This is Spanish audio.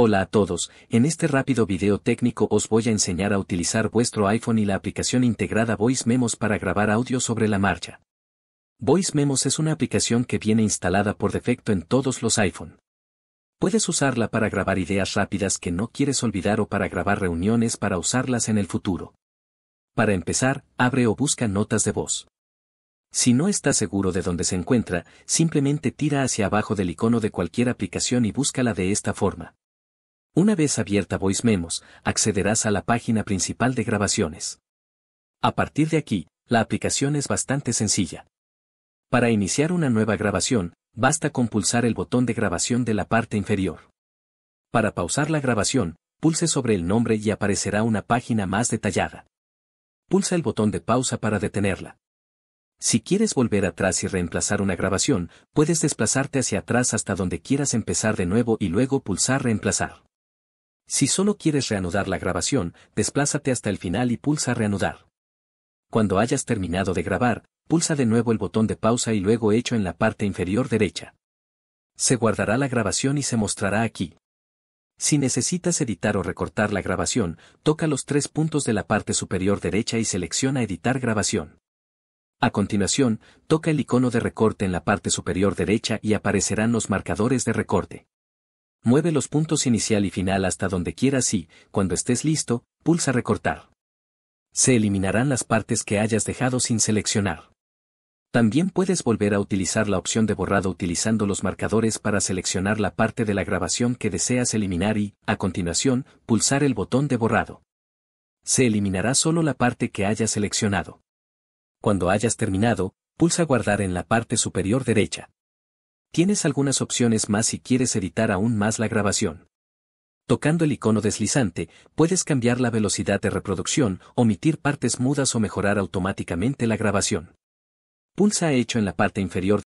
Hola a todos, en este rápido video técnico os voy a enseñar a utilizar vuestro iPhone y la aplicación integrada Voice Memos para grabar audio sobre la marcha. Voice Memos es una aplicación que viene instalada por defecto en todos los iPhone. Puedes usarla para grabar ideas rápidas que no quieres olvidar o para grabar reuniones para usarlas en el futuro. Para empezar, abre o busca notas de voz. Si no estás seguro de dónde se encuentra, simplemente tira hacia abajo del icono de cualquier aplicación y búscala de esta forma. Una vez abierta Voice Memos, accederás a la página principal de grabaciones. A partir de aquí, la aplicación es bastante sencilla. Para iniciar una nueva grabación, basta con pulsar el botón de grabación de la parte inferior. Para pausar la grabación, pulse sobre el nombre y aparecerá una página más detallada. Pulsa el botón de pausa para detenerla. Si quieres volver atrás y reemplazar una grabación, puedes desplazarte hacia atrás hasta donde quieras empezar de nuevo y luego pulsar reemplazar. Si solo quieres reanudar la grabación, desplázate hasta el final y pulsa reanudar. Cuando hayas terminado de grabar, pulsa de nuevo el botón de pausa y luego hecho en la parte inferior derecha. Se guardará la grabación y se mostrará aquí. Si necesitas editar o recortar la grabación, toca los tres puntos de la parte superior derecha y selecciona Editar grabación. A continuación, toca el icono de recorte en la parte superior derecha y aparecerán los marcadores de recorte mueve los puntos inicial y final hasta donde quieras y, cuando estés listo, pulsa recortar. Se eliminarán las partes que hayas dejado sin seleccionar. También puedes volver a utilizar la opción de borrado utilizando los marcadores para seleccionar la parte de la grabación que deseas eliminar y, a continuación, pulsar el botón de borrado. Se eliminará solo la parte que hayas seleccionado. Cuando hayas terminado, pulsa guardar en la parte superior derecha. Tienes algunas opciones más si quieres editar aún más la grabación. Tocando el icono deslizante, puedes cambiar la velocidad de reproducción, omitir partes mudas o mejorar automáticamente la grabación. Pulsa Hecho en la parte inferior